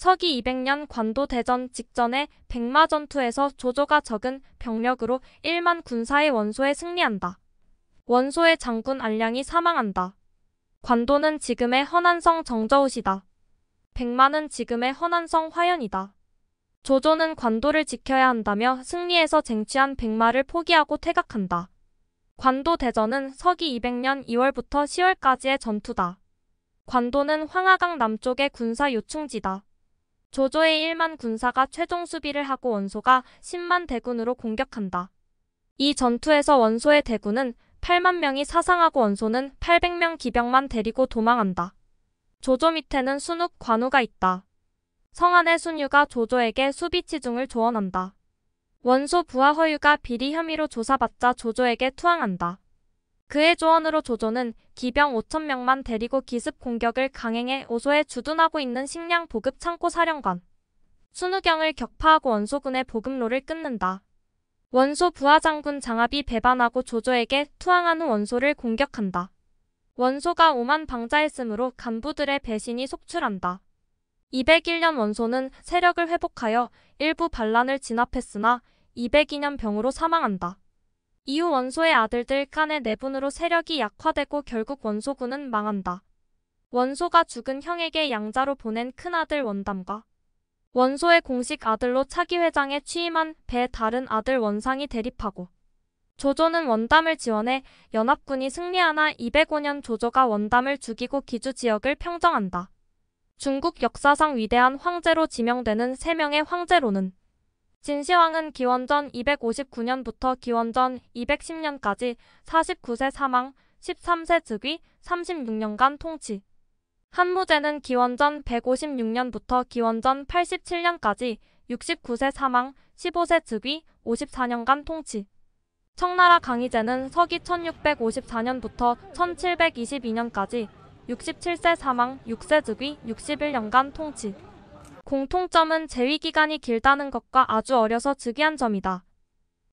서기 200년 관도 대전 직전에 백마 전투에서 조조가 적은 병력으로 1만 군사의 원소에 승리한다. 원소의 장군 안량이 사망한다. 관도는 지금의 허난성 정저우시다. 백마는 지금의 허난성 화연이다. 조조는 관도를 지켜야 한다며 승리에서 쟁취한 백마를 포기하고 퇴각한다. 관도 대전은 서기 200년 2월부터 10월까지의 전투다. 관도는 황하강 남쪽의 군사 요충지다. 조조의 1만 군사가 최종 수비를 하고 원소가 10만 대군으로 공격한다. 이 전투에서 원소의 대군은 8만 명이 사상하고 원소는 800명 기병만 데리고 도망한다. 조조 밑에는 순욱 관우가 있다. 성안의 순유가 조조에게 수비치중을 조언한다. 원소 부하 허유가 비리 혐의로 조사받자 조조에게 투항한다. 그의 조언으로 조조는 기병 5천명만 데리고 기습 공격을 강행해 오소에 주둔하고 있는 식량 보급 창고 사령관 순우경을 격파하고 원소군의 보급로를 끊는다. 원소 부하장군 장합이 배반하고 조조에게 투항한 후 원소를 공격한다. 원소가 오만 방자했으므로 간부들의 배신이 속출한다. 201년 원소는 세력을 회복하여 일부 반란을 진압했으나 202년 병으로 사망한다. 이후 원소의 아들들 간의 내분으로 세력이 약화되고 결국 원소군은 망한다. 원소가 죽은 형에게 양자로 보낸 큰아들 원담과 원소의 공식 아들로 차기 회장에 취임한 배 다른 아들 원상이 대립하고 조조는 원담을 지원해 연합군이 승리하나 205년 조조가 원담을 죽이고 기주 지역을 평정한다. 중국 역사상 위대한 황제로 지명되는 세명의 황제로는 진시황은 기원전 259년부터 기원전 210년까지 49세 사망, 13세 즉위, 36년간 통치. 한무제는 기원전 156년부터 기원전 87년까지 69세 사망, 15세 즉위, 54년간 통치. 청나라 강희제는 서기 1654년부터 1722년까지 67세 사망, 6세 즉위, 61년간 통치. 공통점은 재위 기간이 길다는 것과 아주 어려서 특이한 점이다.